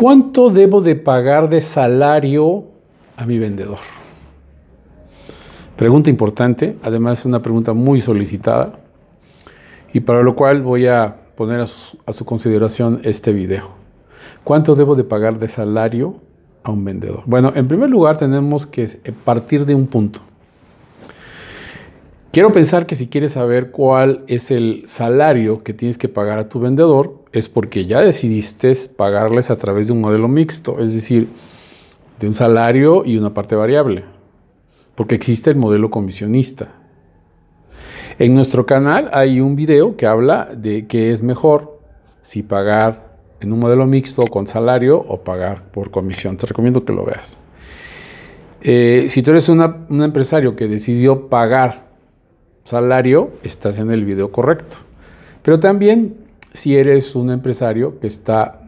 ¿cuánto debo de pagar de salario a mi vendedor? Pregunta importante, además es una pregunta muy solicitada y para lo cual voy a poner a su, consideración este video. ¿Cuánto debo de pagar de salario a un vendedor? Bueno, en primer lugar tenemos que partir de un punto. Quiero pensar que si quieres saber cuál es el salario que tienes que pagar a tu vendedor, es porque ya decidiste pagarles a través de un modelo mixto, es decir, de un salario y una parte variable, porque existe el modelo comisionista. En nuestro canal hay un video que habla de qué es mejor, si pagar en un modelo mixto con salario o pagar por comisión. Te recomiendo que lo veas. Eh, si tú eres un empresario que decidió pagar salario, estás en el video correcto. Pero también si eres un empresario que está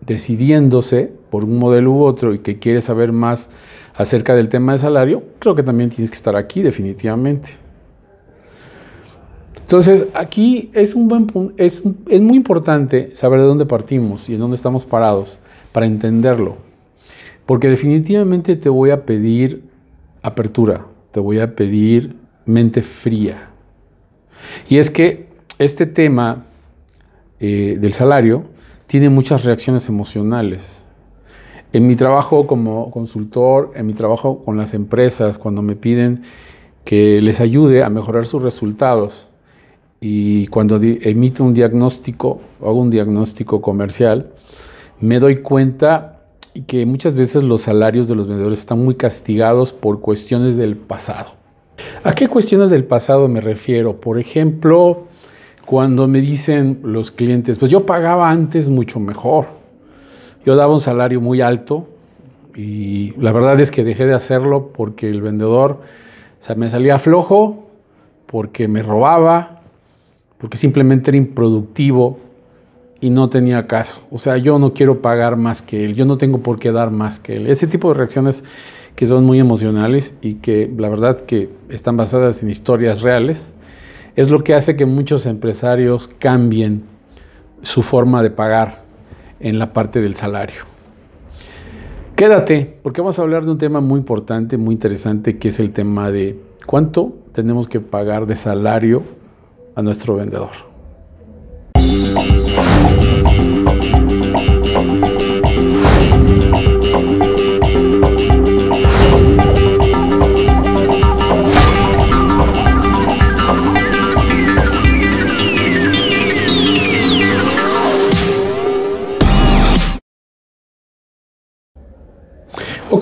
decidiéndose por un modelo u otro y que quiere saber más acerca del tema de salario, creo que también tienes que estar aquí definitivamente. Entonces, aquí es, un buen, es, es muy importante saber de dónde partimos y en dónde estamos parados para entenderlo. Porque definitivamente te voy a pedir apertura, te voy a pedir mente fría. Y es que este tema eh, del salario tiene muchas reacciones emocionales. En mi trabajo como consultor, en mi trabajo con las empresas, cuando me piden que les ayude a mejorar sus resultados y cuando emito un diagnóstico, hago un diagnóstico comercial, me doy cuenta que muchas veces los salarios de los vendedores están muy castigados por cuestiones del pasado. ¿A qué cuestiones del pasado me refiero? Por ejemplo, cuando me dicen los clientes, pues yo pagaba antes mucho mejor. Yo daba un salario muy alto y la verdad es que dejé de hacerlo porque el vendedor o sea, me salía flojo, porque me robaba, porque simplemente era improductivo y no tenía caso. O sea, yo no quiero pagar más que él, yo no tengo por qué dar más que él. Ese tipo de reacciones que son muy emocionales y que la verdad que están basadas en historias reales es lo que hace que muchos empresarios cambien su forma de pagar en la parte del salario. Quédate, porque vamos a hablar de un tema muy importante, muy interesante, que es el tema de cuánto tenemos que pagar de salario a nuestro vendedor.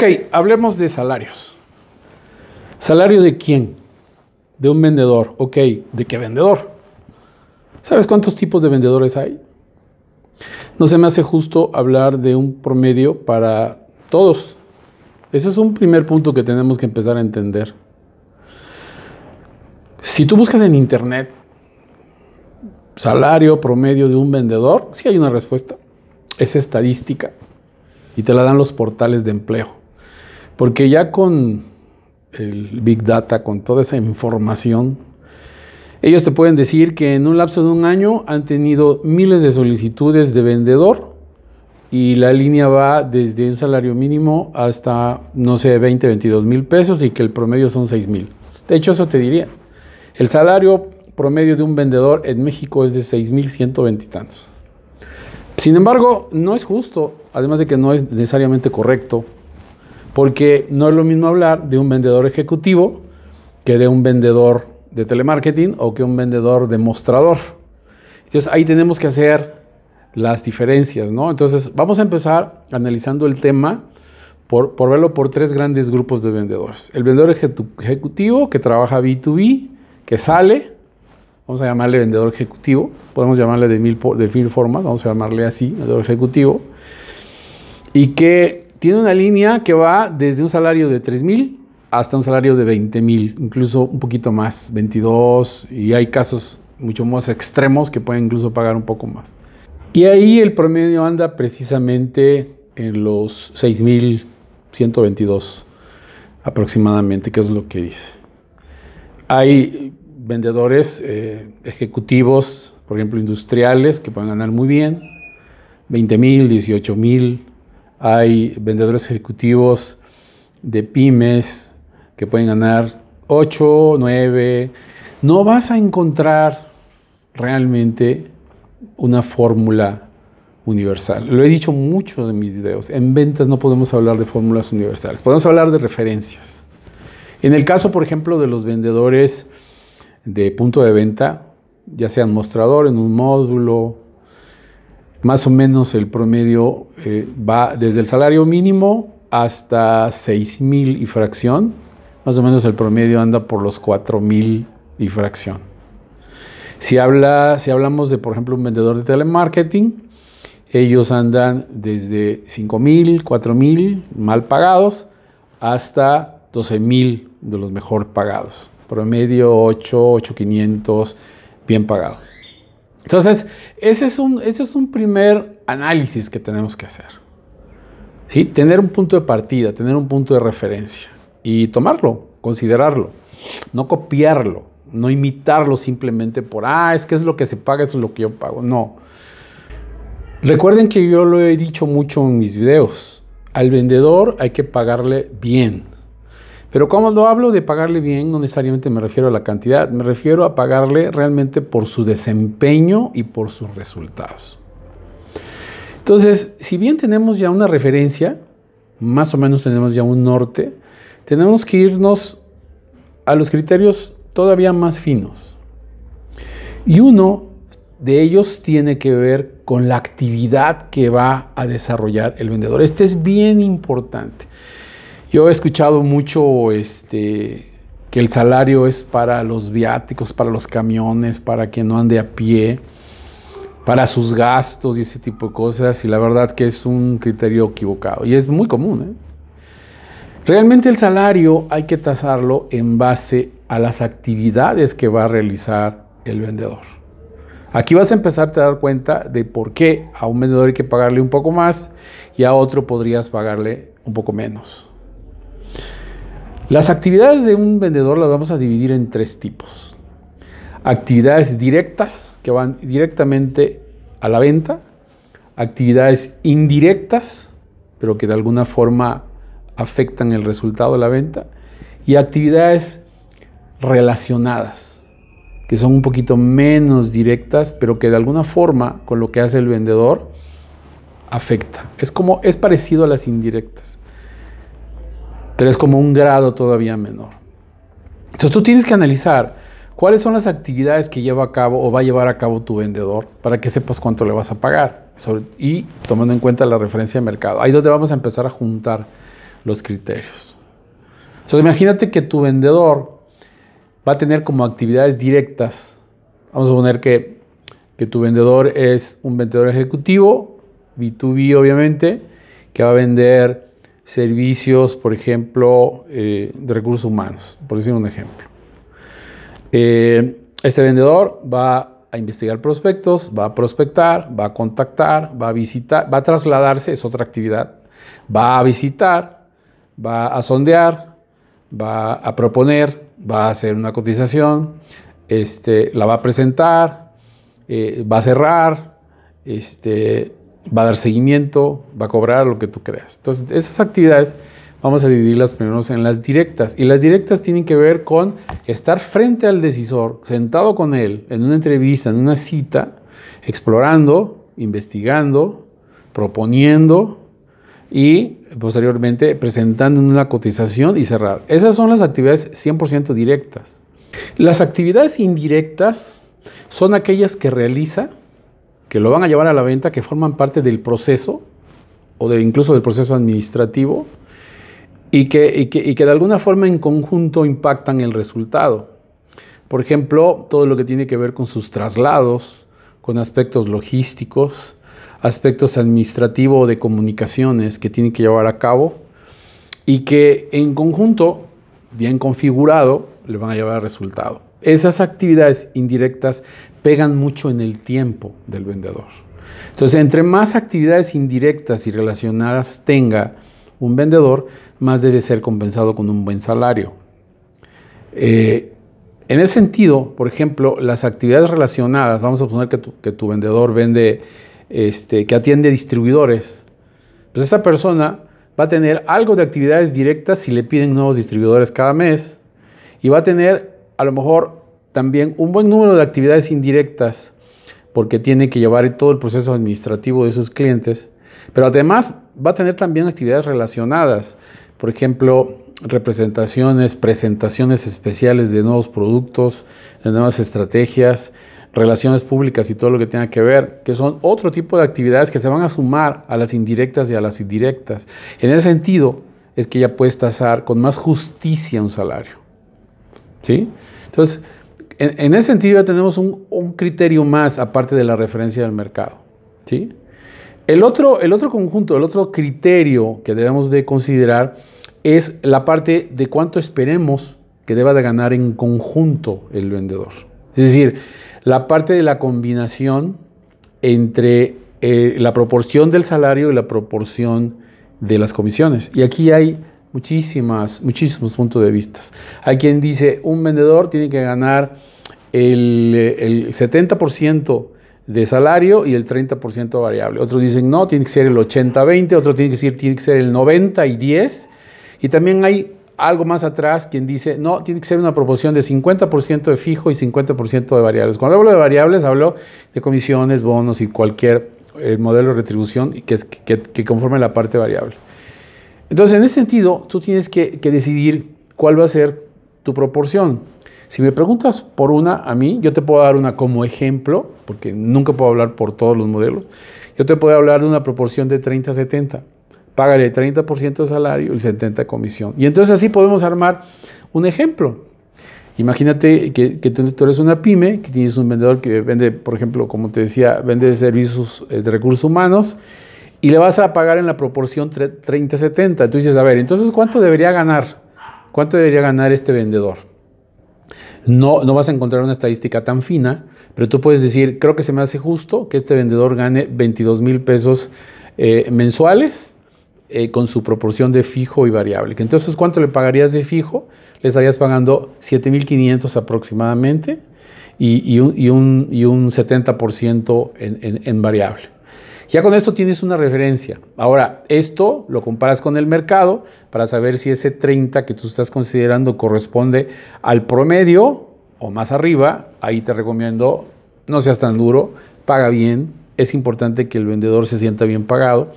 Ok, hablemos de salarios. ¿Salario de quién? De un vendedor. Ok, ¿de qué vendedor? ¿Sabes cuántos tipos de vendedores hay? No se me hace justo hablar de un promedio para todos. Ese es un primer punto que tenemos que empezar a entender. Si tú buscas en internet salario promedio de un vendedor, sí hay una respuesta. Es estadística y te la dan los portales de empleo. Porque ya con el Big Data, con toda esa información, ellos te pueden decir que en un lapso de un año han tenido miles de solicitudes de vendedor y la línea va desde un salario mínimo hasta, no sé, 20, 22 mil pesos y que el promedio son 6 mil. De hecho, eso te diría. El salario promedio de un vendedor en México es de 6.120 y tantos. Sin embargo, no es justo, además de que no es necesariamente correcto, porque no es lo mismo hablar de un vendedor ejecutivo que de un vendedor de telemarketing o que un vendedor de mostrador. Entonces ahí tenemos que hacer las diferencias, ¿no? Entonces vamos a empezar analizando el tema por, por verlo por tres grandes grupos de vendedores. El vendedor ejecutivo que trabaja B2B, que sale, vamos a llamarle vendedor ejecutivo, podemos llamarle de mil, de mil formas, vamos a llamarle así, vendedor ejecutivo, y que tiene una línea que va desde un salario de $3,000 hasta un salario de $20,000, incluso un poquito más, 22, y hay casos mucho más extremos que pueden incluso pagar un poco más. Y ahí el promedio anda precisamente en los 6.122 aproximadamente, que es lo que dice. Hay vendedores eh, ejecutivos, por ejemplo, industriales, que pueden ganar muy bien, 20.000, 18.000, hay vendedores ejecutivos de pymes que pueden ganar 8, 9. No vas a encontrar realmente una fórmula universal. Lo he dicho mucho en mis videos. En ventas no podemos hablar de fórmulas universales. Podemos hablar de referencias. En el caso, por ejemplo, de los vendedores de punto de venta, ya sean mostrador en un módulo, más o menos el promedio eh, va desde el salario mínimo hasta 6 mil y fracción. Más o menos el promedio anda por los 4 mil y fracción. Si, habla, si hablamos de, por ejemplo, un vendedor de telemarketing, ellos andan desde 5 mil, mil mal pagados hasta 12 mil de los mejor pagados. Promedio 8, 8,500 bien pagados. Entonces, ese es un, ese es un primer análisis que tenemos que hacer. ¿sí? Tener un punto de partida, tener un punto de referencia y tomarlo, considerarlo, no copiarlo, no imitarlo simplemente por, ah, es que es lo que se paga, eso es lo que yo pago. No. Recuerden que yo lo he dicho mucho en mis videos. Al vendedor hay que pagarle bien. Pero cuando hablo de pagarle bien, no necesariamente me refiero a la cantidad, me refiero a pagarle realmente por su desempeño y por sus resultados. Entonces, si bien tenemos ya una referencia, más o menos tenemos ya un norte, tenemos que irnos a los criterios todavía más finos. Y uno de ellos tiene que ver con la actividad que va a desarrollar el vendedor. Este es bien importante. Yo he escuchado mucho este, que el salario es para los viáticos, para los camiones, para que no ande a pie, para sus gastos y ese tipo de cosas. Y la verdad que es un criterio equivocado. Y es muy común. ¿eh? Realmente el salario hay que tasarlo en base a las actividades que va a realizar el vendedor. Aquí vas a empezar a dar cuenta de por qué a un vendedor hay que pagarle un poco más y a otro podrías pagarle un poco menos. Las actividades de un vendedor las vamos a dividir en tres tipos. Actividades directas, que van directamente a la venta. Actividades indirectas, pero que de alguna forma afectan el resultado de la venta. Y actividades relacionadas, que son un poquito menos directas, pero que de alguna forma con lo que hace el vendedor afecta. Es como es parecido a las indirectas es como un grado todavía menor. Entonces tú tienes que analizar cuáles son las actividades que lleva a cabo o va a llevar a cabo tu vendedor para que sepas cuánto le vas a pagar y tomando en cuenta la referencia de mercado. Ahí es donde vamos a empezar a juntar los criterios. imagínate que tu vendedor va a tener como actividades directas. Vamos a poner que, que tu vendedor es un vendedor ejecutivo, B2B obviamente, que va a vender servicios, por ejemplo, de recursos humanos, por decir un ejemplo. este vendedor va a investigar prospectos, va a prospectar, va a contactar, va a visitar, va a trasladarse, es otra actividad, va a visitar, va a sondear, va a proponer, va a hacer una cotización, este, la va a presentar, va a cerrar, este, va a dar seguimiento, va a cobrar lo que tú creas. Entonces, esas actividades vamos a dividirlas primero en las directas. Y las directas tienen que ver con estar frente al decisor, sentado con él, en una entrevista, en una cita, explorando, investigando, proponiendo y posteriormente presentando una cotización y cerrar. Esas son las actividades 100% directas. Las actividades indirectas son aquellas que realiza que lo van a llevar a la venta, que forman parte del proceso o incluso del proceso administrativo y que, que, de alguna forma en conjunto impactan el resultado. Por ejemplo, todo lo que tiene que ver con sus traslados, con aspectos logísticos, aspectos administrativos de comunicaciones que tienen que llevar a cabo y que en conjunto, bien configurado, le van a llevar a resultado esas actividades indirectas pegan mucho en el tiempo del vendedor. Entonces, entre más actividades indirectas y relacionadas tenga un vendedor, más debe ser compensado con un buen salario. Eh, en ese sentido, por ejemplo, las actividades relacionadas, vamos a suponer que tu, vendedor vende, este, que atiende distribuidores, pues esta persona va a tener algo de actividades directas si le piden nuevos distribuidores cada mes y va a tener a lo mejor también un buen número de actividades indirectas, porque tiene que llevar todo el proceso administrativo de sus clientes, pero además va a tener también actividades relacionadas, por ejemplo, representaciones, presentaciones especiales de nuevos productos, de nuevas estrategias, relaciones públicas y todo lo que tenga que ver, que son otro tipo de actividades que se van a sumar a las indirectas y a las indirectas. En ese sentido, es que ya puedes tasar con más justicia un salario. ¿sí? Entonces, en, ese sentido ya tenemos un, criterio más aparte de la referencia del mercado, ¿sí? El otro, el otro conjunto, el otro criterio que debemos de considerar es la parte de cuánto esperemos que deba de ganar en conjunto el vendedor. Es decir, la parte de la combinación entre eh, la proporción del salario y la proporción de las comisiones. Y aquí hay muchísimas, muchísimos puntos de vista. Hay quien dice, un vendedor tiene que ganar el, el 70% de salario y el 30% variable. Otros dicen, no, tiene que ser el 80-20, otros tienen que decir, tiene que ser el 90 y 10. Y también hay algo más atrás quien dice, no, tiene que ser una proporción de 50% de fijo y 50% de variables. Cuando hablo de variables, hablo de comisiones, bonos y cualquier eh, modelo de retribución que, que, que conforme la parte variable. Entonces, en ese sentido, tú tienes que, decidir cuál va a ser tu proporción. Si me preguntas por una a mí, yo te puedo dar una como ejemplo, porque nunca puedo hablar por todos los modelos. Yo te puedo hablar de una proporción de 30-70. Págale 30% de salario y 70% de comisión. Y entonces así podemos armar un ejemplo. Imagínate que, tú eres una pyme, que tienes un vendedor que vende, por ejemplo, como te decía, vende servicios eh, de recursos humanos y le vas a pagar en la proporción 30-70. Tú dices, a ver, entonces, ¿cuánto debería ganar? ¿Cuánto debería ganar este vendedor? No, no vas a encontrar una estadística tan fina, pero tú puedes decir, creo que se me hace justo que este vendedor gane 22 mil pesos eh, mensuales eh, con su proporción de fijo y variable. Entonces, ¿cuánto le pagarías de fijo? Le estarías pagando 7.500 aproximadamente y, y, un, y, un, 70% en variable. Ya con esto tienes una referencia. Ahora, esto lo comparas con el mercado para saber si ese 30 que tú estás considerando corresponde al promedio o más arriba. Ahí te recomiendo, no seas tan duro, paga bien. Es importante que el vendedor se sienta bien pagado.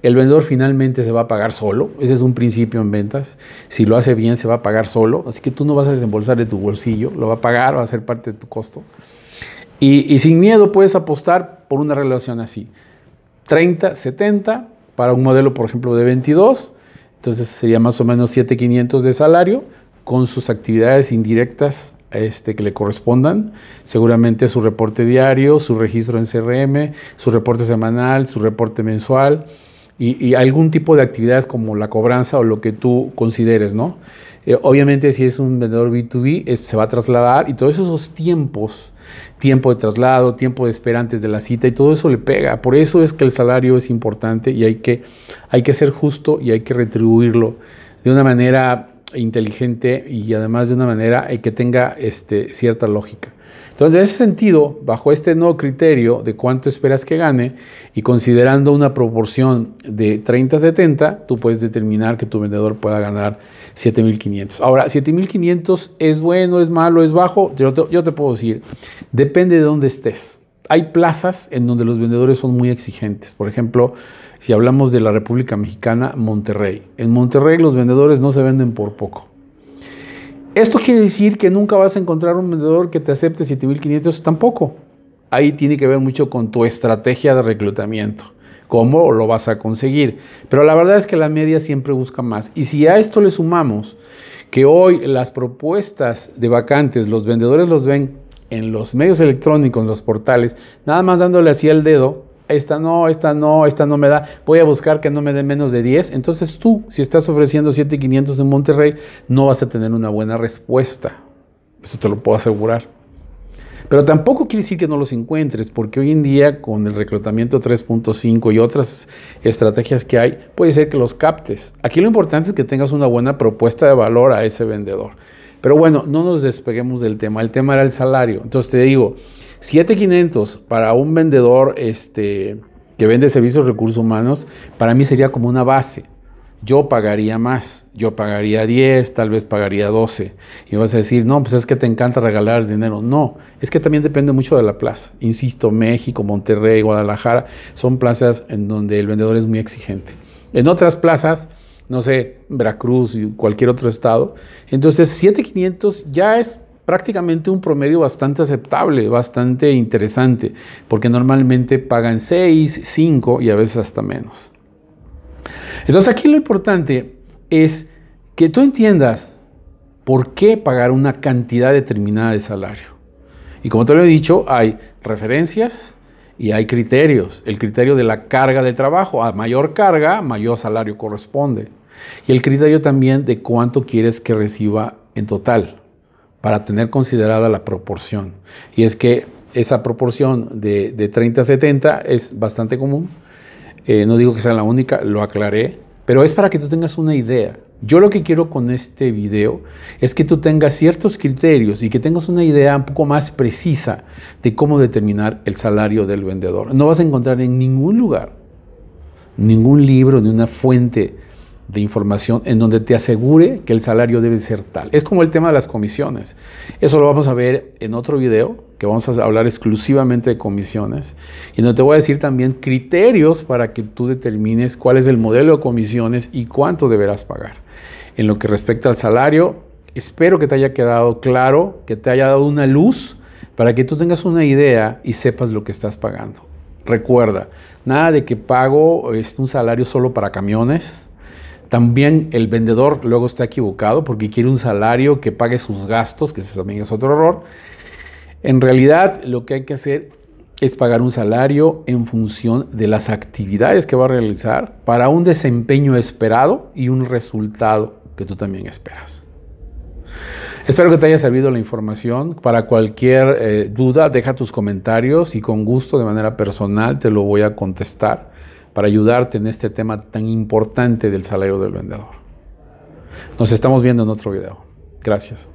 El vendedor finalmente se va a pagar solo. Ese es un principio en ventas. Si lo hace bien, se va a pagar solo. Así que tú no vas a desembolsar de tu bolsillo. Lo va a pagar, va a ser parte de tu costo. Y, y sin miedo puedes apostar por una relación así. 30, 70 para un modelo, por ejemplo, de 22. Entonces sería más o menos 7.500 de salario con sus actividades indirectas este, que le correspondan. Seguramente su reporte diario, su registro en CRM, su reporte semanal, su reporte mensual y, y algún tipo de actividades como la cobranza o lo que tú consideres, ¿no? Eh, obviamente si es un vendedor B2B, se va a trasladar y todos esos tiempos, tiempo de traslado, tiempo de espera antes de la cita y todo eso le pega. Por eso es que el salario es importante y hay que, hay que ser justo y hay que retribuirlo de una manera inteligente y además de una manera eh, que tenga este, cierta lógica. Entonces, en ese sentido, bajo este nuevo criterio de cuánto esperas que gane y considerando una proporción de 30-70, tú puedes determinar que tu vendedor pueda ganar 7.500. Ahora, 7.500 es bueno, es malo, es bajo. Yo te, yo te puedo decir, depende de dónde estés. Hay plazas en donde los vendedores son muy exigentes. Por ejemplo, si hablamos de la República Mexicana, Monterrey. En Monterrey los vendedores no se venden por poco. Esto quiere decir que nunca vas a encontrar un vendedor que te acepte 7500 tampoco. Ahí tiene que ver mucho con tu estrategia de reclutamiento, cómo lo vas a conseguir. Pero la verdad es que la media siempre busca más. Y si a esto le sumamos que hoy las propuestas de vacantes, los vendedores los ven en los medios electrónicos, en los portales, nada más dándole así el dedo, esta no, esta no, esta no me da, voy a buscar que no me dé menos de 10. Entonces tú, si estás ofreciendo 7,500 en Monterrey, no vas a tener una buena respuesta. Eso te lo puedo asegurar. Pero tampoco quiere decir que no los encuentres, porque hoy en día con el reclutamiento 3.5 y otras estrategias que hay, puede ser que los captes. Aquí lo importante es que tengas una buena propuesta de valor a ese vendedor. Pero bueno, no nos despeguemos del tema. El tema era el salario. Entonces te digo, 7.500 para un vendedor este, que vende servicios de recursos humanos, para mí sería como una base. Yo pagaría más, yo pagaría 10, tal vez pagaría 12. Y vas a decir, no, pues es que te encanta regalar dinero. No, es que también depende mucho de la plaza. Insisto, México, Monterrey, Guadalajara, son plazas en donde el vendedor es muy exigente. En otras plazas, no sé, Veracruz y cualquier otro estado. Entonces, 7.500 ya es prácticamente un promedio bastante aceptable, bastante interesante, porque normalmente pagan 6, 5 y a veces hasta menos. Entonces aquí lo importante es que tú entiendas por qué pagar una cantidad determinada de salario. Y como te lo he dicho, hay referencias y hay criterios. El criterio de la carga de trabajo. A mayor carga, mayor salario corresponde. Y el criterio también de cuánto quieres que reciba en total para tener considerada la proporción. Y es que esa proporción de, 30 30-70 es bastante común. Eh, no digo que sea la única, lo aclaré, pero es para que tú tengas una idea. Yo lo que quiero con este video es que tú tengas ciertos criterios y que tengas una idea un poco más precisa de cómo determinar el salario del vendedor. No vas a encontrar en ningún lugar, ningún libro, ni una fuente de información en donde te asegure que el salario debe ser tal. Es como el tema de las comisiones. Eso lo vamos a ver en otro video, que vamos a hablar exclusivamente de comisiones, y no te voy a decir también criterios para que tú determines cuál es el modelo de comisiones y cuánto deberás pagar. En lo que respecta al salario, espero que te haya quedado claro, que te haya dado una luz para que tú tengas una idea y sepas lo que estás pagando. Recuerda, nada de que pago es este, un salario solo para camiones, también el vendedor luego está equivocado porque quiere un salario que pague sus gastos, que también es otro error. En realidad lo que hay que hacer es pagar un salario en función de las actividades que va a realizar para un desempeño esperado y un resultado que tú también esperas. Espero que te haya servido la información. Para cualquier eh, duda, deja tus comentarios y con gusto de manera personal te lo voy a contestar para ayudarte en este tema tan importante del salario del vendedor. Nos estamos viendo en otro video. Gracias.